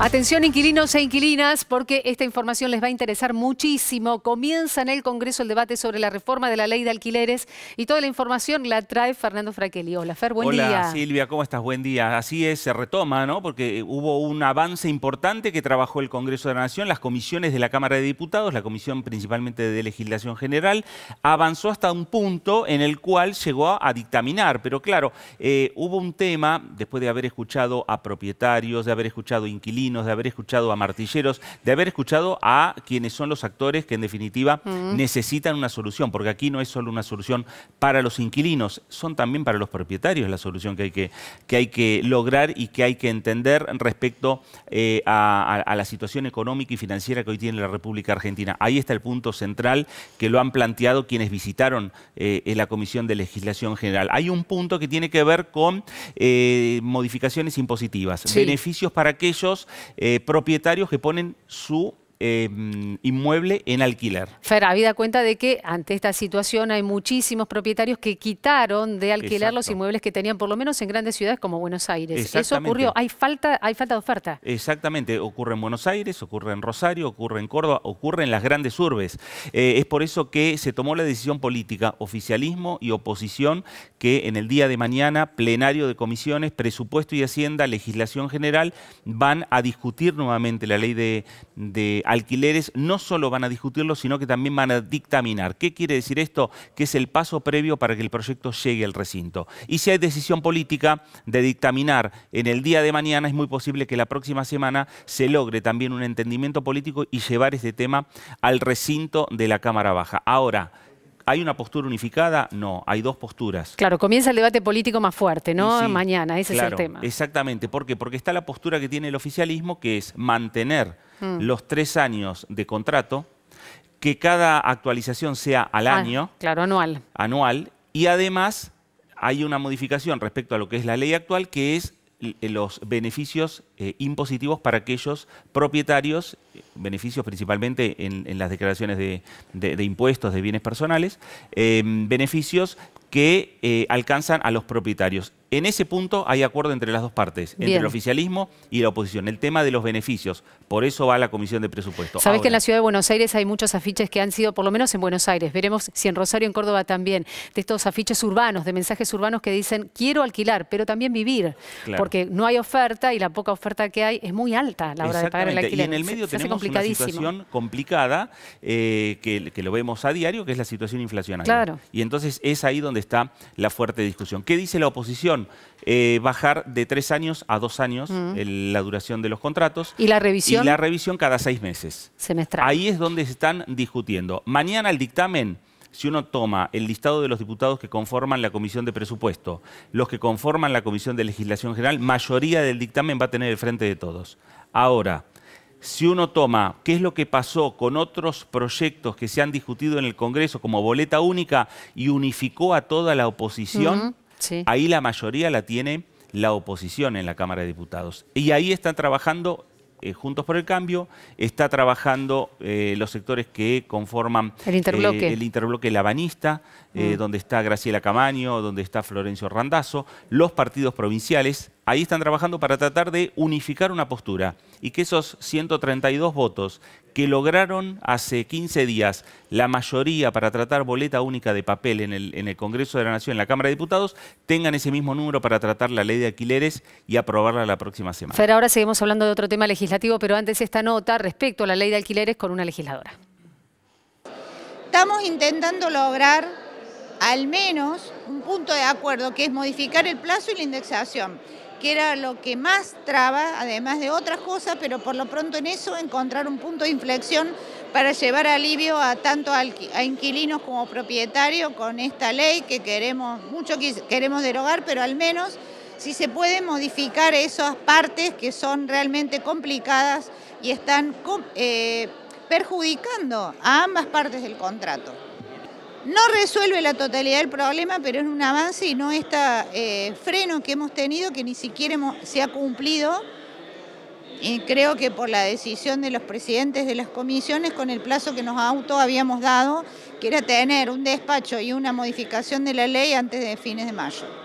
Atención inquilinos e inquilinas, porque esta información les va a interesar muchísimo. Comienza en el Congreso el debate sobre la reforma de la ley de alquileres y toda la información la trae Fernando Fraquelli. Hola, Fer, buen día. Hola, Silvia, ¿cómo estás? Buen día. Así es, se retoma, ¿no? Porque hubo un avance importante que trabajó el Congreso de la Nación, las comisiones de la Cámara de Diputados, la comisión principalmente de legislación general, avanzó hasta un punto en el cual llegó a dictaminar. Pero claro, eh, hubo un tema, después de haber escuchado a propietarios, de haber escuchado inquilinos, de haber escuchado a martilleros, de haber escuchado a quienes son los actores que en definitiva necesitan una solución, porque aquí no es solo una solución para los inquilinos, son también para los propietarios la solución que hay que, que, hay que lograr y que hay que entender respecto eh, a, la situación económica y financiera que hoy tiene la República Argentina. Ahí está el punto central que lo han planteado quienes visitaron eh, la Comisión de Legislación General. Hay un punto que tiene que ver con eh, modificaciones impositivas, beneficios para aquellos eh, propietarios que ponen su Em, inmueble en alquiler. Fer, habida cuenta de que ante esta situación hay muchísimos propietarios que quitaron de alquilar los inmuebles que tenían, por lo menos en grandes ciudades como Buenos Aires. Eso ocurrió, hay falta, hay falta de oferta. Exactamente, ocurre en Buenos Aires, ocurre en Rosario, ocurre en Córdoba, ocurre en las grandes urbes. Eh, es por eso que se tomó la decisión política, oficialismo y oposición, que en el día de mañana, plenario de comisiones, presupuesto y hacienda, legislación general, van a discutir nuevamente la ley de, de alquileres no solo van a discutirlo, sino que también van a dictaminar. ¿Qué quiere decir esto? Que es el paso previo para que el proyecto llegue al recinto. Y si hay decisión política de dictaminar en el día de mañana, es muy posible que la próxima semana se logre también un entendimiento político y llevar este tema al recinto de la Cámara Baja. Ahora, ¿Hay una postura unificada? No, hay dos posturas. Claro, comienza el debate político más fuerte, ¿no? Mañana, ese es el tema. Exactamente, ¿por qué? Porque está la postura que tiene el oficialismo, que es mantener Mm. los tres años de contrato, que cada actualización sea al ah, año. Claro, anual. Anual. Y además hay una modificación respecto a lo que es la ley actual, que es eh, los beneficios eh, impositivos para aquellos propietarios, eh, beneficios principalmente en, las declaraciones de, impuestos de bienes personales, beneficios que alcanzan a los propietarios. En ese punto hay acuerdo entre las dos partes, entre el oficialismo y la oposición. El tema de los beneficios, por eso va la Comisión de Presupuestos. Sabes que en la Ciudad de Buenos Aires hay muchos afiches que han sido, por lo menos en Buenos Aires, veremos si en Rosario, en Córdoba también, de estos afiches urbanos, de mensajes urbanos que dicen quiero alquilar, pero también vivir, porque no hay oferta y la poca oferta que hay es muy alta a la hora de pagar el alquiler. Y en el medio tenemos una situación complicada eh, que, lo vemos a diario, que es la situación inflacionaria. Y entonces es ahí donde está la fuerte discusión. ¿Qué dice la oposición? Eh, bajar de tres años a dos años mm. la duración de los contratos. ¿Y la revisión? Y la revisión cada seis meses. Semestral. Ahí es donde se están discutiendo. Mañana el dictamen, si uno toma el listado de los diputados que conforman la Comisión de Presupuesto, los que conforman la Comisión de Legislación General, mayoría del dictamen va a tener el frente de todos. Ahora, si uno toma qué es lo que pasó con otros proyectos que se han discutido en el Congreso como boleta única y unificó a toda la oposición, Ahí la mayoría la tiene la oposición en la Cámara de Diputados. Y ahí están trabajando eh, Juntos por el Cambio, está trabajando eh, los sectores que conforman el interbloque, eh, el interbloque labanista, mm. donde está Graciela Camaño, donde está Florencio Randazzo, los partidos provinciales, Ahí están trabajando para tratar de unificar una postura y que esos 132 votos que lograron hace 15 días la mayoría para tratar boleta única de papel en el, Congreso de la Nación, en la Cámara de Diputados, tengan ese mismo número para tratar la ley de alquileres y aprobarla la próxima semana. Fer, ahora seguimos hablando de otro tema legislativo, pero antes esta nota respecto a la ley de alquileres con una legisladora. Estamos intentando lograr al menos un punto de acuerdo que es modificar el plazo y la indexación que era lo que más traba, además de otras cosas, pero por lo pronto en eso encontrar un punto de inflexión para llevar alivio a tanto a inquilinos como propietarios con esta ley que queremos, mucho queremos derogar, pero al menos si se puede modificar esas partes que son realmente complicadas y están eh, perjudicando a ambas partes del contrato. No resuelve la totalidad del problema, pero es un avance y no este freno que hemos tenido que ni siquiera se ha cumplido. Y creo que por la decisión de los presidentes de las comisiones con el plazo que nos auto habíamos dado, que era tener un despacho y una modificación de la ley antes de fines de mayo.